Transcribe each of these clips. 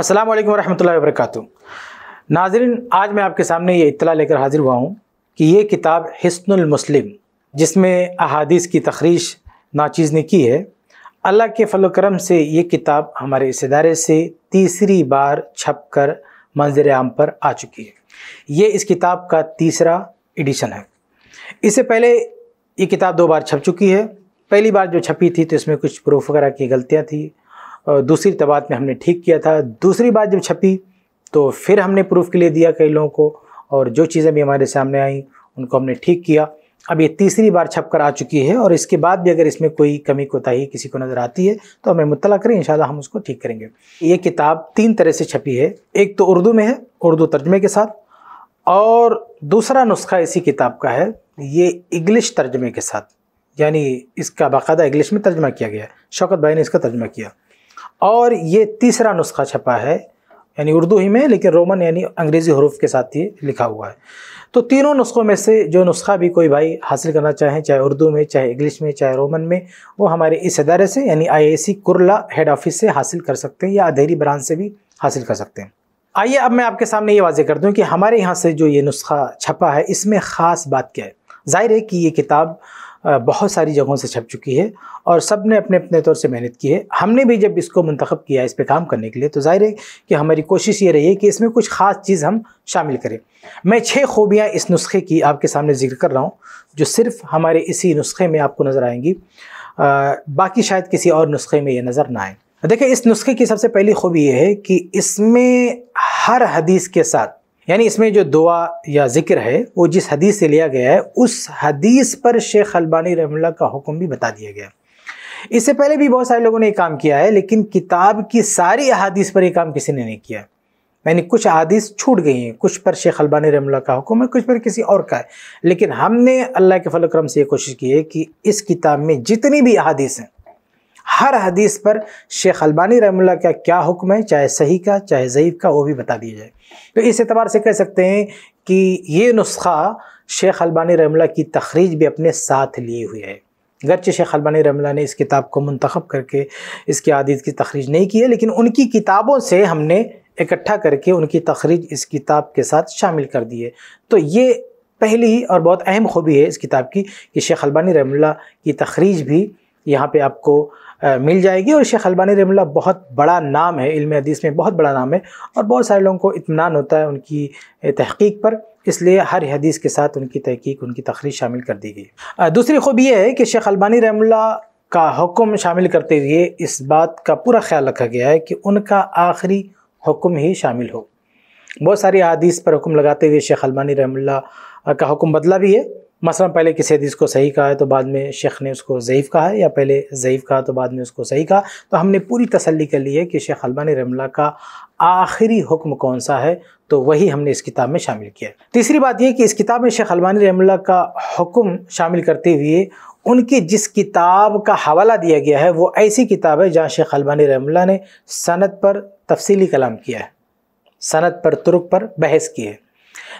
अस्सलाम वालेकुम वरक नाजरन नाजरीन आज मैं आपके सामने ये इतला लेकर हाज़िर हुआ हूँ कि ये किताब हसनमसलिम मुस्लिम जिसमें अहादीस की तखरीश नाचीज़ ने की है अल्लाह के फल करम से ये किताब हमारे इस इदारे से तीसरी बार छप कर मंजर आम पर आ चुकी है ये इस किताब का तीसरा एडिशन है इससे पहले ये किताब दो बार छप चुकी है पहली बार जो छपी थी तो इसमें कुछ प्रूफ वगैरह की गलतियाँ थी दूसरी तबात में हमने ठीक किया था दूसरी बात जब छपी तो फिर हमने प्रूफ के लिए दिया कई लोगों को और जो चीज़ें भी हमारे सामने आई उनको हमने ठीक किया अब ये तीसरी बार छप कर आ चुकी है और इसके बाद भी अगर इसमें कोई कमी कोताही किसी को नज़र आती है तो हमें मुतला करें इन हम उसको ठीक करेंगे ये किताब तीन तरह से छपी है एक तो उर्दू में है उर्दू तर्जमे के साथ और दूसरा नुस्खा इसी किताब का है ये इंग्लिश तर्जमे के साथ यानी इसका बाकायदा इंग्लिश में तर्जमा किया गया है शौकत भाई ने इसका तर्जमा किया और ये तीसरा नुस्खा छपा है यानी उर्दू ही में लेकिन रोमन यानी अंग्रेज़ी हरूफ के साथ ये लिखा हुआ है तो तीनों नुस्खों में से जो नुस्खा भी कोई भाई हासिल करना चाहें चाहे उर्दू में चाहे इंग्लिश में चाहे रोमन में वो हमारे इस अदारे से यानी आईएसी कुरला हेड ऑफिस से हासिल कर सकते हैं या अधेरी ब्रांच से भी हासिल कर सकते हैं आइए अब मैं आपके सामने ये वाजे कर दूँ कि हमारे यहाँ से जो ये नुस्खा छपा है इसमें ख़ास बात क्या है ज़ाहिर है कि ये किताब बहुत सारी जगहों से छप चुकी है और सब ने अपने अपने तौर से मेहनत की है हमने भी जब इसको मंतखब किया इस पर काम करने के लिए तो ज़ाहिर है कि हमारी कोशिश ये रही है कि इसमें कुछ ख़ास चीज़ हम शामिल करें मैं छः खूबियाँ इस नुस्खे की आपके सामने ज़िक्र कर रहा हूँ जो सिर्फ हमारे इसी नुस्खे में आपको नज़र आएंगी आ, बाकी शायद किसी और नुस्खे में ये नज़र ना आए देखिए इस नुस्खे की सबसे पहली खूबी यह है कि इसमें हर हदीस के साथ यानी इसमें जो दुआ या ज़िक्र है वो जिस हदीस से लिया गया है उस हदीस पर शेख अलबानी रहमल्ला का हुक्म भी बता दिया गया इससे पहले भी बहुत सारे लोगों ने ये काम किया है लेकिन किताब की सारी अहादीस पर यह काम किसी ने नहीं किया यानी कुछ अहादीस छूट गई हैं कुछ पर शेख अलबानी रहमल्ला का हुक्म है कुछ पर किसी और का है लेकिन हमने अल्लाह के फलक्रम से ये कोशिश की है कि इस किताब में जितनी भी अहादीस हैं हर हदीस पर शेख अलबानी रहमुल्ला का क्या हुक्म है चाहे सही का चाहे ज़यीफ़ का वो भी बता दिया जाए तो इस एतबार से कह सकते हैं कि ये नुस्खा शेख अलबानी रहमुल्ला की तखरीज भी अपने साथ लिए हुए है गरचे शेख अलबानी रहमुल्ला ने इस किताब को मंतखब करके इसके आदित की तखरीज नहीं की है लेकिन उनकी किताबों से हमने इकट्ठा करके उनकी तखरीज इस किताब के साथ शामिल कर दी है तो ये पहली और बहुत अहम खूबी है इस किताब की कि शेख अलबानी रहमुल्ला की तखरीज भी यहाँ पे आपको मिल जाएगी और शेख अलबानी रमल्ला बहुत बड़ा नाम है इल्म हदीस में बहुत बड़ा नाम है और बहुत सारे लोगों को इतमान होता है उनकी तहकीक पर इसलिए हर हदीस के साथ उनकी तहकीक उनकी तखरीज शामिल कर दी गई दूसरी खूब यह है कि शेख अलबानी रमल्ला का हुक्म शामिल करते हुए इस बात का पूरा ख्याल रखा गया है कि उनका आखिरी हुक्म ही शामिल हो बहुत सारी अदीस पर हुक्म लगाते हुए शेख अलबानी रहमल्ला का हुक्म बदला भी है मसला पहले किसी हदीस को सही कहा है तो बाद में शेख ने उसको ज़यीफ़ कहा है या पहले ज़यीफ़ कहा तो बाद में उसको सही कहा तो हमने पूरी तसली कर ली है कि शेख अलबानी रमला का आखिरी हुक्म कौन सा है तो वही हमने इस किताब में शामिल किया है तीसरी बात यह कि इस किताब में शेख अलबानी रमला का हुक्म शामिल करते हुए उनकी जिस किताब का हवाला दिया गया है वो ऐसी किताब है जहाँ शेख अलबानी रमला ने सनत पर तफसीली कलाम किया है सनत पर तुर्क पर बहस की है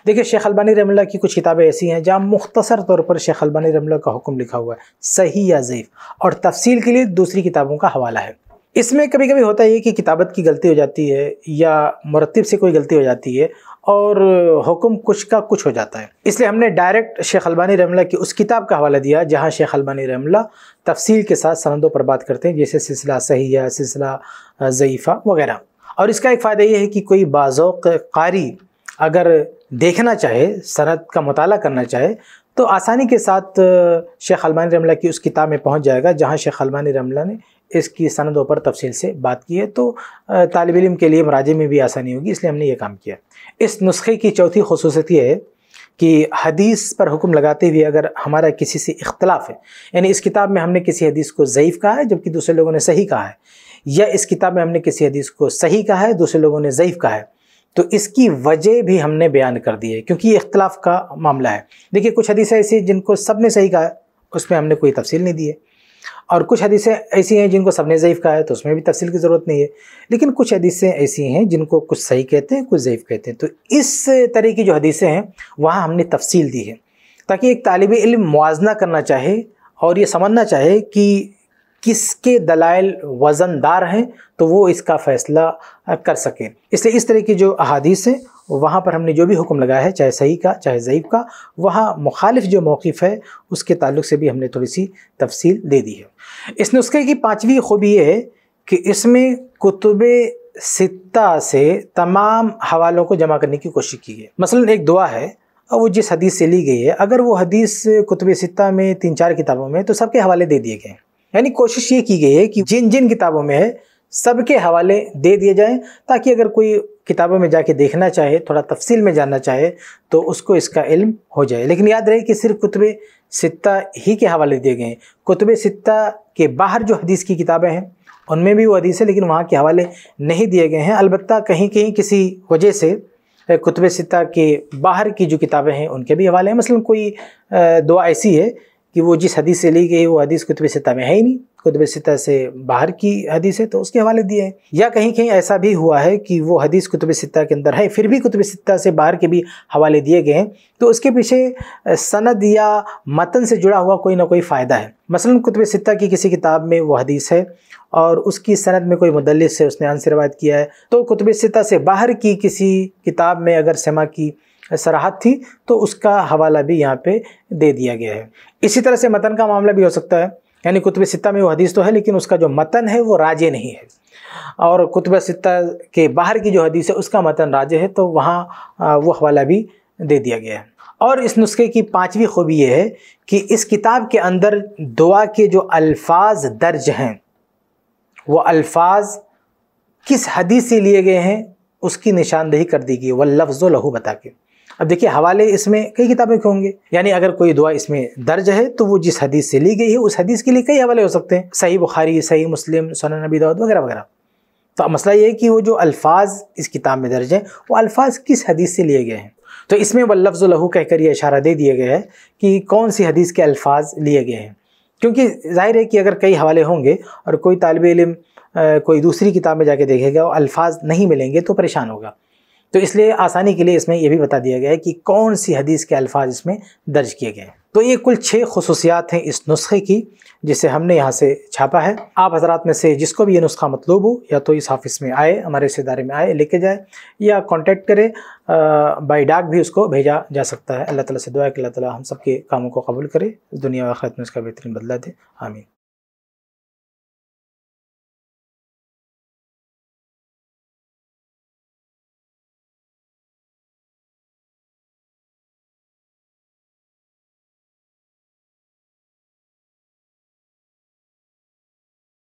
देखिए शेख अलबानी रमला की कुछ किताबें ऐसी हैं जहाँ मुख्तसर तौर पर शेख अलबानी रमल्ला का हुक्म लिखा हुआ है सही या ज़ैफ़ और तफसील के लिए दूसरी किताबों का हवाला है इसमें कभी कभी होता है कि किताबत की गलती हो जाती है या मरतब से कोई गलती हो जाती है और हुक्म कुछ का कुछ हो जाता है इसलिए हमने डायरेक्ट शेख अलबानी रमला की उस किताब का हवाला दिया जहाँ शेख अलबानी रमला तफसील के साथ सनदों पर बात करते हैं जैसे सिलसिला या सिलसिला ज़यीफ़ा वगैरह और इसका एक फ़ायदा ये है कि कोई बाज़ कारी अगर देखना चाहे सनत का मताल करना चाहे तो आसानी के साथ शेख अलमानी रमला की उस किताब में पहुंच जाएगा जहां शेख अलमानी रमला ने इसकी सनदों पर तफसील से बात की है तो तालब इम के लिए मराजे में भी आसानी होगी इसलिए हमने ये काम किया इस नुस्खे की चौथी खसूसियत यह है कि हदीस पर हुक्म लगाते हुए अगर हमारा किसी से इख्तलाफ है यानी इस किताब में हमने किसी हदीस को ज़यीफ़ कहा है जबकि दूसरे लोगों ने सही कहा है या इस किताब में हमने किसी हदीस को सही कहा है दूसरे लोगों ने ज़यीफ़ कहा है तो इसकी वजह भी हमने बयान कर दी है क्योंकि ये इख्तलाफ का मामला है देखिए कुछ हदीसें ऐसी जिनको सब ने सही कहा उसमें हमने कोई तफसील नहीं दी है और कुछ हदीसें ऐसी हैं जिनको सब ने ज़यीफ़ कहा है तो उसमें भी तफसील की ज़रूरत नहीं है लेकिन कुछ हदीसें ऐसी हैं जिनको कुछ सही कहते हैं कुछ ज़यीफ़ कहते हैं तो इस तरह की जो हदीसें हैं वहाँ हमने तफसील दी है ताकि एक तालब इल्म मुजना करना चाहे और ये समझना चाहे कि किसके दलाइल वज़नदार हैं तो वो इसका फ़ैसला कर सकें इसलिए इस तरह की जो अहादीस हैं वहाँ पर हमने जो भी हुक्म लगाया है चाहे सही का चाहे ज़यीफ़ का वहाँ मुखालिफ जो मौक़ है उसके ताल्लुक से भी हमने थोड़ी सी तफसील दे दी है इस नुस्खे की पाँचवीं खूबी ये है कि इसमें कुतुब सत्ता से तमाम हवालों को जमा करने की कोशिश की है मसलन एक दुआ है और वो जिस हदीस से ली गई है अगर वो हदीस कुतुब सत्ता में तीन चार किताबों में तो सबके हवाले दे दिए गए हैं यानी कोशिश ये की गई है कि जिन जिन किताबों में है सबके हवाले दे दिए जाएं ताकि अगर कोई किताबों में जाके देखना चाहे थोड़ा तफसील में जानना चाहे तो उसको इसका इल्म हो जाए लेकिन याद रहे कि सिर्फ कुतब सित्ता ही के हवाले दिए गए हैं कुतब सित्ता के बाहर जो हदीस की किताबें हैं उनमें भी वो हदीस है लेकिन वहाँ के हवाले नहीं दिए गए हैं अलबत् कहीं कहीं किसी वजह से कुतब सित्ता के बाहर की जो किताबें हैं उनके भी हवाले हैं मसलन कोई दुआ ऐसी है कि वो जिस हदीस से ली गई वो हदीस कुतब सिता में है ही नहीं कुतब सिता से बाहर की हदीस है तो उसके हवाले दिए हैं या कहीं कहीं ऐसा भी हुआ है कि वो हदीस कुतब सिता के अंदर है फिर भी कुतब सिता से बाहर के भी हवाले दिए गए हैं तो उसके पीछे सनद या मतन से जुड़ा हुआ कोई ना कोई फ़ायदा है मसलन कुतब सिता की किसी किताब में वो हदीस है और उसकी सनद में कोई मुदलस है उसने अन किया है तो कुतब सिता से बाहर की किसी किताब में अगर समा की सराहत थी तो उसका हवाला भी यहाँ पे दे दिया गया है इसी तरह से मतन का मामला भी हो सकता है यानी कुतब सित्ता में वो हदीस तो है लेकिन उसका जो मतन है वो राजे नहीं है और कुतब सित्ता के बाहर की जो हदीस है उसका मतन राजे है तो वहाँ वो हवाला भी दे दिया गया है और इस नुस्खे की पाँचवीं खूबी यह है कि इस किताब के अंदर दुआ के जो अल्फाज दर्ज हैं वो अल्फाज किस हदीस से लिए गए हैं उसकी निशानदेही कर दी गई वह लफ्ज़ लहू बता के अब देखिए हवाले इसमें कई किताबें के होंगे यानी अगर कोई दुआ इसमें दर्ज है तो वो जिस हदीस से ली गई है उस हदीस के लिए कई हवाले हो सकते हैं सही बुखारी सही मुस्लिम सोना नबी दाऊद वगैरह वगैरह तो मसला ये है कि वो जो अल्फाज इस किताब में दर्ज हैं वो अल्फाज किस हदीस से लिए गए हैं तो इसमें वह लफ्ज़ लहू कहकर यह इशारा दे दिया गया है कि कौन सी हदीस के अल्फाज लिए गए हैं क्योंकि जाहिर है कि अगर कई हवाले होंगे और कोई तालब इलम कोई दूसरी किताब में जाके देखेगा और अल्फाज नहीं मिलेंगे तो परेशान होगा तो इसलिए आसानी के लिए इसमें यह भी बता दिया गया है कि कौन सी हदीस के अल्फाज इसमें दर्ज किए गए तो ये कुल छः खसूसियात हैं इस नुस्खे की जिसे हमने यहाँ से छापा है आप हजरात में से जिसको भी ये नुस्खा मतलूब हो या तो इस ऑफिस में आए हमारे इस इदारे में आए लेके जाए या कांटेक्ट करें बाई डाक भी उसको भेजा जा सकता है अल्लाह ताला से दुआ है कि अल्लाह ताला हम सब के कामों को कबूल करे दुनिया व में उसका बेहतरीन बदला दे आमीन